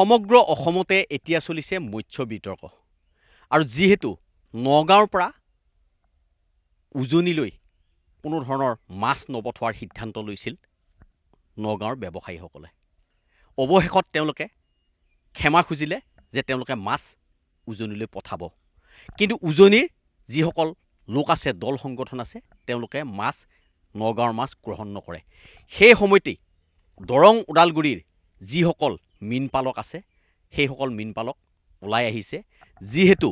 সমগ্ৰ অসমতে এতিয়া চলিছে মৎস্য বিতৰ্ক আৰু যিহেতু নগাঁৱৰ পৰা উজনিলৈ কোনো ধৰণৰ মাছ নপঠোৱাৰ সিদ্ধান্ত লৈছিল নগাঁৱৰ ব্যৱসায়ীসকলে অৱশেষত তেওঁলোকে ক্ষমা খুজিলে যে তেওঁলোকে মাছ উজনিলৈ পঠাব কিন্তু উজনিৰ যিসকল লোক আছে দল সংগঠন আছে তেওঁলোকে মাছ নগাঁৱৰ মাছ গ্ৰহণ নকৰে সেই সময়তেই দৰং ওদালগুৰিৰ যিসকল মীনপালক আছে সেইসকল মীনপালক ওলাই আহিছে যিহেতু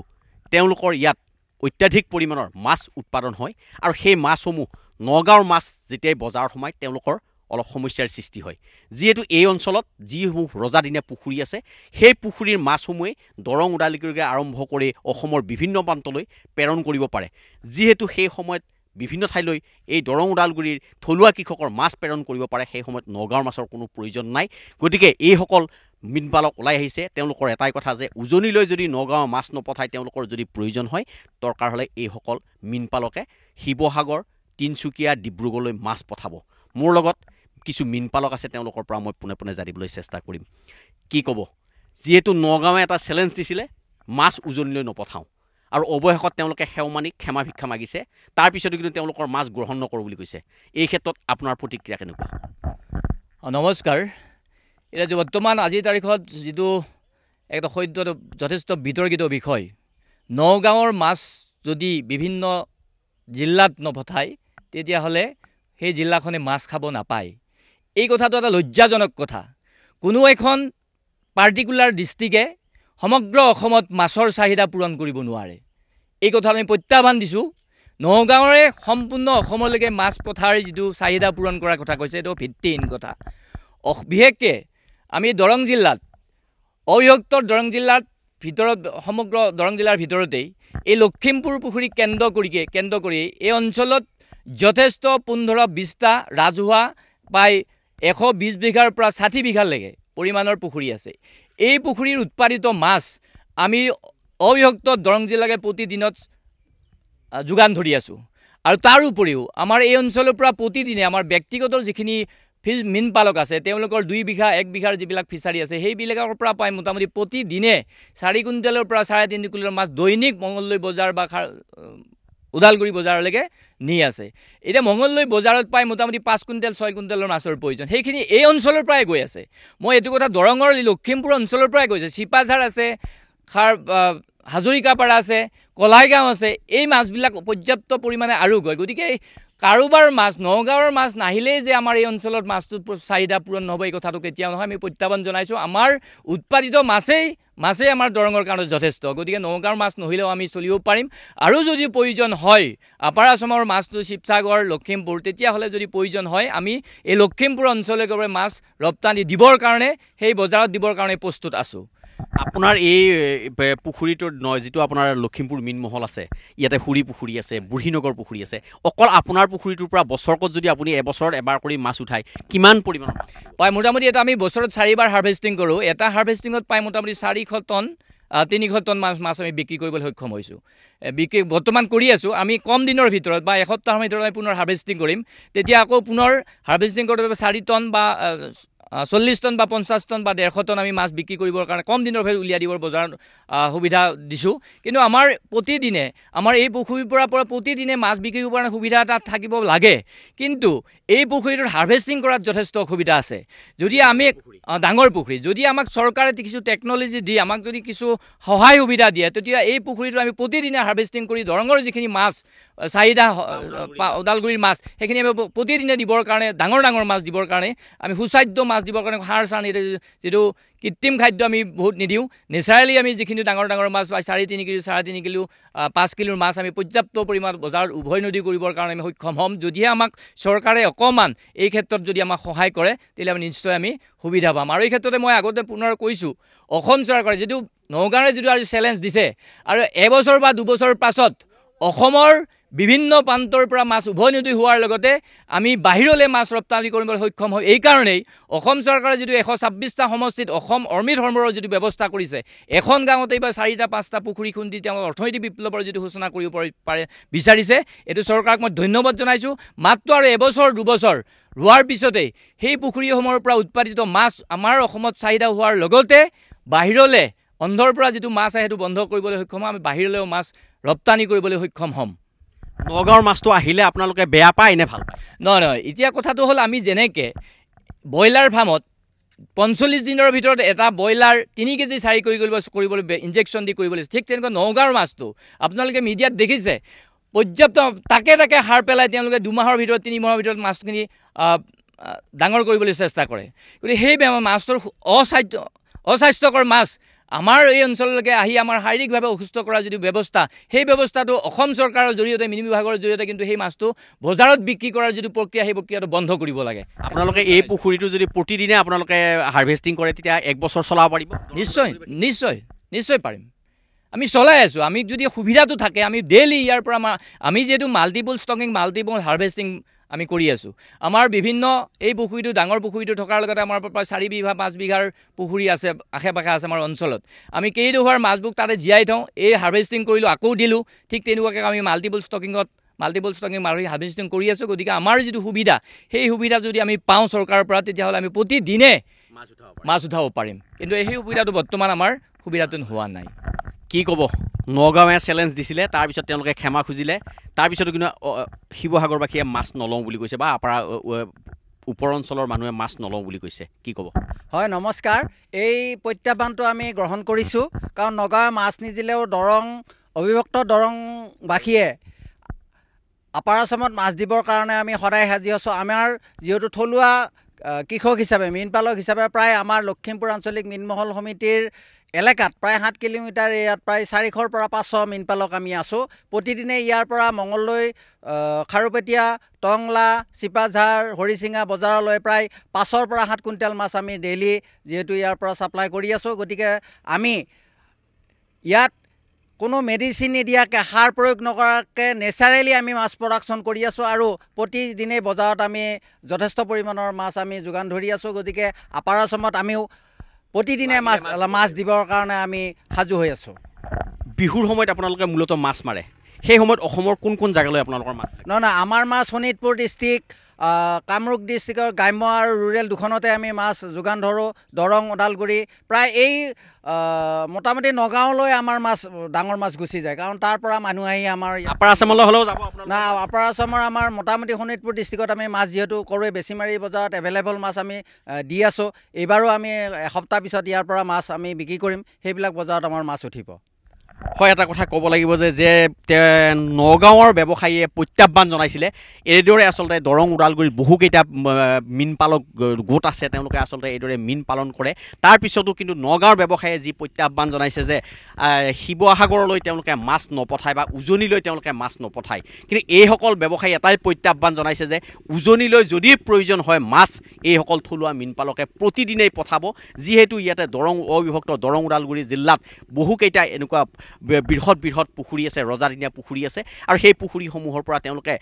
তেওঁলোকৰ ইয়াত অত্যাধিক পৰিমাণৰ মাছ উৎপাদন হয় আৰু সেই মাছসমূহ নগাঁৱৰ মাছ যেতিয়াই বজাৰত সোমাই তেওঁলোকৰ অলপ সমস্যাৰ সৃষ্টি হয় যিহেতু এই অঞ্চলত যিসমূহ ৰজাদিনীয়া পুখুৰী আছে সেই পুখুৰীৰ মাছসমূহে দৰং ওদালিগুৰিকে আৰম্ভ কৰি অসমৰ বিভিন্ন প্ৰান্তলৈ প্ৰেৰণ কৰিব পাৰে যিহেতু সেই সময়ত বিভিন্ন ঠাইলৈ এই দৰং ওদালগুৰিৰ থলুৱা কৃষকৰ মাছ প্ৰেৰণ কৰিব পাৰে সেই সময়ত নগাঁৱৰ মাছৰ কোনো প্ৰয়োজন নাই গতিকে এইসকল মীনপালক ওলাই আহিছে তেওঁলোকৰ এটাই কথা যে উজনিলৈ যদি নগাঁৱৰ মাছ নপঠাই তেওঁলোকৰ যদি প্ৰয়োজন হয় দৰকাৰ হ'লে এইসকল মীনপালকে শিৱসাগৰ তিনিচুকীয়া ডিব্ৰুগড়লৈ মাছ পঠাব মোৰ লগত কিছু মীনপালক আছে তেওঁলোকৰ পৰা মই পোনে পোনে জানিবলৈ চেষ্টা কৰিম কি ক'ব যিহেতু নগাঁৱে এটা চেলেঞ্জ দিছিলে মাছ উজনিলৈ নপঠাওঁ আৰু অৱশেষত তেওঁলোকে মানি ক্ষমা ভিক্ষা মাগিছে তাৰপিছতো কিন্তু তেওঁলোকৰ মাছ গ্ৰহণ নকৰোঁ বুলি কৈছে এই ক্ষেত্ৰত আপোনাৰ প্ৰতিক্ৰিয়া কেনেকুৱা অঁ নমস্কাৰ এতিয়া বৰ্তমান আজিৰ তাৰিখত যিটো এটা সদ্য যথেষ্ট বিতৰ্কিত বিষয় নগাঁৱৰ মাছ যদি বিভিন্ন জিলাত নপঠায় তেতিয়াহ'লে সেই জিলাখনে মাছ খাব নাপায় এই কথাটো এটা লজ্জাজনক কথা কোনো এখন পাৰ্টিকুলাৰ ডিষ্ট্ৰিকে সমগ্ৰ অসমত মাছৰ চাহিদা পূৰণ কৰিব নোৱাৰে এই কথা আমি প্ৰত্যাহ্বান দিছোঁ নগাঁৱৰে সম্পূৰ্ণ অসমলৈকে মাছ পথাৰ যিটো চাহিদা পূৰণ কৰাৰ কথা কৈছে এইটো ভিত্তিহীন কথা বিশেষকৈ আমি দৰং জিলাত অবিভক্ত দৰং জিলাত ভিতৰত সমগ্ৰ দৰং জিলাৰ ভিতৰতেই এই লখিমপুৰ পুখুৰী কেন্দ্ৰ কৰিকে কেন্দ্ৰ কৰি এই অঞ্চলত যথেষ্ট পোন্ধৰ বিছটা ৰাজহুৱা প্ৰায় এশ বিছ বিঘাৰ পৰা ষাঠি বিঘালৈকে পৰিমাণৰ পুখুৰী আছে এই পুখুৰীৰ উৎপাদিত মাছ আমি অবিভক্ত দৰং জিলাকে প্ৰতিদিনত যোগান ধৰি আছোঁ আৰু তাৰ উপৰিও আমাৰ এই অঞ্চলৰ পৰা প্ৰতিদিনে আমাৰ ব্যক্তিগত যিখিনি ফিচ পালক আছে তেওঁলোকৰ দুই বিঘা এক বিঘাৰ যিবিলাক ফিচাৰী আছে সেইবিলাকৰ পৰা পাই মোটামুটি প্ৰতিদিনে চাৰি কুইণ্টেলৰ পৰা চাৰে তিনি কুইণ্টেলৰ মাছ দৈনিক মঙলদৈ বজাৰ বা ওদালগুৰি বজাৰলৈকে নি আছে এতিয়া মঙ্গলদৈ বজাৰত পাই মোটামুটি পাঁচ কুইণ্টেল ছয় কুইণ্টেলৰ মাছৰ প্ৰয়োজন সেইখিনি এই অঞ্চলৰ পৰাই গৈ আছে মই এইটো কথা দৰঙৰ লখিমপুৰ অঞ্চলৰ পৰাই গৈছে চিপাঝাৰ আছে খাৰ হাজৰিকাপাৰা আছে কলাইগাঁও আছে এই মাছবিলাক পৰ্যাপ্ত পৰিমাণে আৰু গয় গতিকে কাৰোবাৰ মাছ নগাঁৱৰ মাছ নাহিলেই যে আমাৰ এই অঞ্চলত মাছটো চাহিদা পূৰণ নহ'ব এই কথাটো কেতিয়াও নহয় আমি প্ৰত্যাহ্বান জনাইছোঁ আমাৰ উৎপাদিত মাছেই মাছেই আমাৰ দৰঙৰ কাৰণে যথেষ্ট গতিকে নগাঁৱৰ মাছ নহ'লেও আমি চলিব পাৰিম আৰু যদি প্ৰয়োজন হয় আপাৰ আছামৰ মাছটো শিৱসাগৰ লখিমপুৰ তেতিয়াহ'লে যদি প্ৰয়োজন হয় আমি এই লখিমপুৰ অঞ্চললৈ মাছ ৰপ্তানি দিবৰ কাৰণে সেই বজাৰত দিবৰ কাৰণে প্ৰস্তুত আছোঁ আপোনাৰ এই পুখুৰীটোৰ নহয় যিটো আপোনাৰ লখিমপুৰ মীনমহল আছে ইয়াতে হুৰি পুখুৰী আছে বুঢ়ীনগৰ পুখুৰী আছে অকল আপোনাৰ পুখুৰীটোৰ পৰা বছৰকত যদি আপুনি এবছৰত এবাৰ কৰি মাছ উঠায় কিমান পৰিমাণৰ পায় মোটামুটি এটা আমি বছৰত চাৰিবাৰ হাৰ্ভেষ্টিং কৰোঁ এটা হাৰ্ভেষ্টিঙত পায় মোটামুটি চাৰিশ টন তিনিশ টন মাছ মাছ আমি বিক্ৰী কৰিবলৈ সক্ষম হৈছোঁ বিক্ৰী বৰ্তমান কৰি আছোঁ আমি কম দিনৰ ভিতৰত বা এসপ্তাহৰ ভিতৰত আমি পুনৰ হাৰ্ভেষ্টিং কৰিম তেতিয়া আকৌ পুনৰ হাৰ্ভেষ্টিং কৰোঁতে চাৰি টন বা চল্লিছ টন বা পঞ্চাছ টন বা ডেৰশ টন আমি মাছ বিক্ৰী কৰিবৰ কাৰণে কম দিনৰ ভিতৰত উলিয়াই দিবৰ বজাৰত সুবিধা দিছোঁ কিন্তু আমাৰ প্ৰতিদিনে আমাৰ এই পুখুৰীৰ পৰা পৰা প্ৰতিদিনে মাছ বিক্ৰী কৰিবৰ কাৰণে সুবিধা এটা থাকিব লাগে কিন্তু এই পুখুৰীটোৰ হাৰ্ভেষ্টিং কৰাত যথেষ্ট অসুবিধা আছে যদি আমি ডাঙৰ পুখুৰী যদি আমাক চৰকাৰে কিছু টেকন'লজি দি আমাক যদি কিছু সহায় সুবিধা দিয়ে তেতিয়া এই পুখুৰীটো আমি প্ৰতিদিনে হাৰ্ভেষ্টিং কৰি দৰঙৰ যিখিনি মাছ চাহিদা ওদালগুৰিৰ মাছ সেইখিনি আমি প্ৰতিদিনে দিবৰ কাৰণে ডাঙৰ ডাঙৰ মাছ দিবৰ কাৰণে আমি সুস্বাদ্য মাছ মাছ দিবৰ কাৰণে সাৰ চাৰ নিদিওঁ যিটো কৃত্ৰিম খাদ্য আমি বহুত নিদিওঁ নেচাৰেলি আমি যিখিনি ডাঙৰ ডাঙৰ মাছ পাই চাৰি তিনি কিলো চাৰে তিনি কিলো পাঁচ কিলোৰ মাছ আমি পৰ্যাপ্ত পৰিমাণত বজাৰত উভয় নদী কৰিবৰ কাৰণে আমি সক্ষম হ'ম যদিহে আমাক চৰকাৰে অকণমান এই ক্ষেত্ৰত যদি আমাক সহায় কৰে তেতিয়া আমি নিশ্চয় আমি সুবিধা পাম আৰু এই ক্ষেত্ৰতে মই আগতে পুনৰ কৈছোঁ অসম চৰকাৰে যিটো নগাঁৱৰে যিটো আজি চেলেঞ্জ দিছে আৰু এবছৰ বা দুবছৰ পাছত অসমৰ বিভিন্ন প্ৰান্তৰ পৰা মাছ উভৈনদী হোৱাৰ লগতে আমি বাহিৰলৈ মাছ ৰপ্তানি কৰিবলৈ সক্ষম হয় এইকাৰণেই অসম চৰকাৰে যিটো এশ ছাব্বিছটা সমষ্টিত অসম অৰ্মি ধৰ্মৰ যিটো ব্যৱস্থা কৰিছে এখন গাঁৱতেই বা চাৰিটা পাঁচটা পুখুৰী খুন্দি তেওঁ অৰ্থনৈতিক বিপ্লৱৰ যিটো সূচনা কৰিব পাৰে বিচাৰিছে এইটো চৰকাৰক মই ধন্যবাদ জনাইছোঁ মাত্ৰ আৰু এবছৰ দুবছৰ ৰোৱাৰ পিছতেই সেই পুখুৰীসমূহৰ পৰা উৎপাদিত মাছ আমাৰ অসমত চাহিদা হোৱাৰ লগতে বাহিৰলৈ অন্ধৰ পৰা যিটো মাছ আহে সেইটো বন্ধ কৰিবলৈ সক্ষম হ'ম আমি বাহিৰলৈও মাছ ৰপ্তানি কৰিবলৈ সক্ষম হ'ম নগাঁৱৰ মাছটো আহিলে আপোনালোকে বেয়া পায় নে ভাল নহয় নহয় এতিয়া কথাটো হ'ল আমি যেনেকৈ ব্ৰইলাৰ ফাৰ্মত পঞ্চল্লিছ দিনৰ ভিতৰত এটা ব্ৰইলাৰ তিনি কেজি চাৰি কৰি কৰিব কৰিবলৈ ইনজেকশ্যন দি কৰিবলৈ ঠিক তেনেকুৱা নগাঁৱৰ মাছটো আপোনালোকে মিডিয়াত দেখিছে পৰ্যাপ্ত তাকে তাকে সাৰ পেলাই তেওঁলোকে দুমাহৰ ভিতৰত তিনিমাহৰ ভিতৰত মাছখিনি ডাঙৰ কৰিবলৈ চেষ্টা কৰে গতিকে সেই মাছটোৰ অস্বাস্থ্য অস্বাস্থ্যকৰ মাছ আমাৰ এই অঞ্চললৈকে আহি আমাৰ শাৰীৰিকভাৱে অসুস্থ কৰা যিটো ব্যৱস্থা সেই ব্যৱস্থাটো অসম চৰকাৰৰ জৰিয়তে মিনি বিভাগৰ জৰিয়তে কিন্তু সেই মাছটো বজাৰত বিক্ৰী কৰাৰ যিটো প্ৰক্ৰিয়া সেই প্ৰক্ৰিয়াটো বন্ধ কৰিব লাগে আপোনালোকে এই পুখুৰীটো যদি প্ৰতিদিনে আপোনালোকে হাৰ্ভেষ্টিং কৰে তেতিয়া এক বছৰ চলাব পাৰিব নিশ্চয় নিশ্চয় নিশ্চয় পাৰিম আমি চলাই আছোঁ আমি যদি সুবিধাটো থাকে আমি ডেইলি ইয়াৰ পৰা আমাৰ আমি যিহেতু মাল্টিপল ষ্টকিং মাল্টিপল হাৰ্ভেষ্টিং আমি কৰি আছোঁ আমাৰ বিভিন্ন এই পুখুৰীটো ডাঙৰ পুখুৰীটো থকাৰ লগতে আমাৰ প্ৰায় চাৰি বিঘা পাঁচ বিঘাৰ পুখুৰী আছে আশে পাশে আছে আমাৰ অঞ্চলত আমি কেইডোখৰ মাছবোৰ তাতে জীয়াই থওঁ এই হাৰ্ভেষ্টিং কৰিলোঁ আকৌ দিলোঁ ঠিক তেনেকুৱাকৈ আমি মাল্টিপল ষ্টকিঙত মাল্টিপল ষ্টকিং মাৰি হাৰ্ভেষ্টিং কৰি আছোঁ গতিকে আমাৰ যিটো সুবিধা সেই সুবিধা যদি আমি পাওঁ চৰকাৰৰ পৰা তেতিয়াহ'লে আমি প্ৰতিদিনে মাছ উঠাব মাছ উঠাব পাৰিম কিন্তু সেই সুবিধাটো বৰ্তমান আমাৰ সুবিধাটো হোৱা নাই কি ক'ব নগাঁৱে চেলেঞ্জ দিছিলে তাৰপিছত তেওঁলোকে ক্ষমা খুজিলে তাৰপিছতো কিন্তু শিৱসাগৰবাসীয়ে মাছ নলওঁ বুলি কৈছে বা আপাৰ ওপৰ অঞ্চলৰ মানুহে মাছ নলওঁ বুলি কৈছে কি ক'ব হয় নমস্কাৰ এই প্ৰত্যাহ্বানটো আমি গ্ৰহণ কৰিছোঁ কাৰণ নগাঁৱে মাছ নিদিলেও দৰং অবিভক্ত দৰংবাসীয়ে আপাৰ আচামত মাছ দিবৰ কাৰণে আমি সদায় সাজি আছোঁ আমাৰ যিহেতু থলুৱা কৃষক হিচাপে মীনপালক হিচাপে প্ৰায় আমাৰ লখিমপুৰ আঞ্চলিক মীনমহল সমিতিৰ এলেকাত প্ৰায় সাত কিলোমিটাৰ ইয়াত প্ৰায় চাৰিশৰ পৰা পাঁচশ মীনপালক আমি আছোঁ প্ৰতিদিনে ইয়াৰ পৰা মঙলদৈ খাৰুপেটীয়া টংলা চিপাঝাৰ হৰিচিঙা বজাৰলৈ প্ৰায় পাঁচৰ পৰা সাত কুইণ্টেল মাছ আমি ডেইলি যিহেতু ইয়াৰ পৰা ছাপ্লাই কৰি আছোঁ গতিকে আমি ইয়াত কোনো মেডিচিন নিদিয়াকৈ সাৰ প্ৰয়োগ নকৰাকৈ নেচাৰেলি আমি মাছ প্ৰডাকশ্যন কৰি আছোঁ আৰু প্ৰতিদিনেই বজাৰত আমি যথেষ্ট পৰিমাণৰ মাছ আমি যোগান ধৰি আছোঁ গতিকে আপাৰ আছামত আমিও প্ৰতিদিনে মাছ মাছ দিবৰ কাৰণে আমি সাজু হৈ আছোঁ বিহুৰ সময়ত আপোনালোকে মূলতঃ মাছ মাৰে সেই সময়ত অসমৰ কোন কোন জেগালৈ আপোনালোকৰ মাছ নহয় নহয় আমাৰ মাছ শোণিতপুৰ ডিষ্ট্ৰিক্ট কামৰূপ ডিষ্ট্ৰিক্টৰ গ্ৰাম্য আৰু ৰুৰেল দুখনতে আমি মাছ যোগান ধৰোঁ দৰং ওদালগুৰি প্ৰায় এই মোটামুটি নগাঁৱলৈ আমাৰ মাছ ডাঙৰ মাছ গুচি যায় কাৰণ তাৰ পৰা মানুহ আহি আমাৰ আপাৰ আচামলৈ হ'লেও যাব না আপাৰ আচামৰ আমাৰ মোটামুটি শোণিতপুৰ ডিষ্ট্ৰিক্টত আমি মাছ যিহেতু কৰোৱে বেছিমাৰী বজাৰত এভেইলেবল মাছ আমি দি আছোঁ এইবাৰো আমি এসপ্তাহ পিছত ইয়াৰ পৰা মাছ আমি বিক্ৰী কৰিম সেইবিলাক বজাৰত আমাৰ মাছ উঠিব হয় এটা কথা ক'ব লাগিব যে যে নগাঁৱৰ ব্যৱসায়ীয়ে প্ৰত্যাহ্বান জনাইছিলে এইদৰে আচলতে দৰং ওদালগুৰিত বহুকেইটা মীনপালক গোট আছে তেওঁলোকে আচলতে এইদৰে মীন পালন কৰে তাৰপিছতো কিন্তু নগাঁৱৰ ব্যৱসায়ীয়ে যি প্ৰত্যাহ্বান জনাইছে যে শিৱসাগৰলৈ তেওঁলোকে মাছ নপঠায় বা উজনিলৈ তেওঁলোকে মাছ নপঠায় কিন্তু এইসকল ব্যৱসায়ী এটাই প্ৰত্যাহ্বান জনাইছে যে উজনিলৈ যদি প্ৰয়োজন হয় মাছ এইসকল থলুৱা মীনপালকে প্ৰতিদিনেই পঠাব যিহেতু ইয়াতে দৰং অবিভক্ত দৰং ওদালগুৰি জিলাত বহুকেইটা এনেকুৱা বৃহৎ বৃহৎ পুখুৰী আছে ৰজাদিনীয়া পুখুৰী আছে আৰু সেই পুখুৰীসমূহৰ পৰা তেওঁলোকে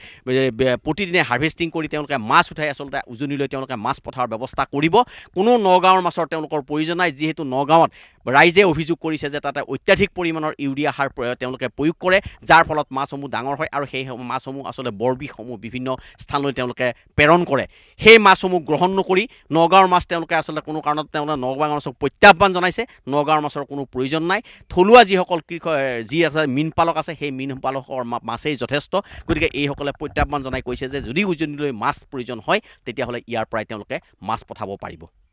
প্ৰতিদিনে হাৰ্ভেষ্টিং কৰি তেওঁলোকে মাছ উঠাই আচলতে উজনিলৈ তেওঁলোকে মাছ পঠাৰ ব্যৱস্থা কৰিব কোনো নগাঁৱৰ মাছৰ তেওঁলোকৰ প্ৰয়োজন নাই যিহেতু নগাঁৱত ৰাইজে অভিযোগ কৰিছে যে তাতে অত্যাধিক পৰিমাণৰ ইউৰিয়া সাৰ প্ৰয়োগ তেওঁলোকে প্ৰয়োগ কৰে যাৰ ফলত মাছসমূহ ডাঙৰ হয় আৰু সেই মাছসমূহ আচলতে বৰবিষসমূহ বিভিন্ন স্থানলৈ তেওঁলোকে প্ৰেৰণ কৰে সেই মাছসমূহ গ্ৰহণ নকৰি নগাঁৱৰ মাছ তেওঁলোকে আচলতে কোনো কাৰণত তেওঁলোকে নগাঁও মাছক প্ৰত্যাহ্বান জনাইছে নগাঁৱৰ মাছৰ কোনো প্ৰয়োজন নাই থলুৱা যিসকল কৃষক যি আছে মীনপালক আছে সেই মীনপালকৰ মাছেই যথেষ্ট গতিকে এইসকলে প্ৰত্যাহ্বান জনাই কৈছে যে যদি উজনিলৈ মাছ প্ৰয়োজন হয় তেতিয়াহ'লে ইয়াৰ পৰাই তেওঁলোকে মাছ পঠাব পাৰিব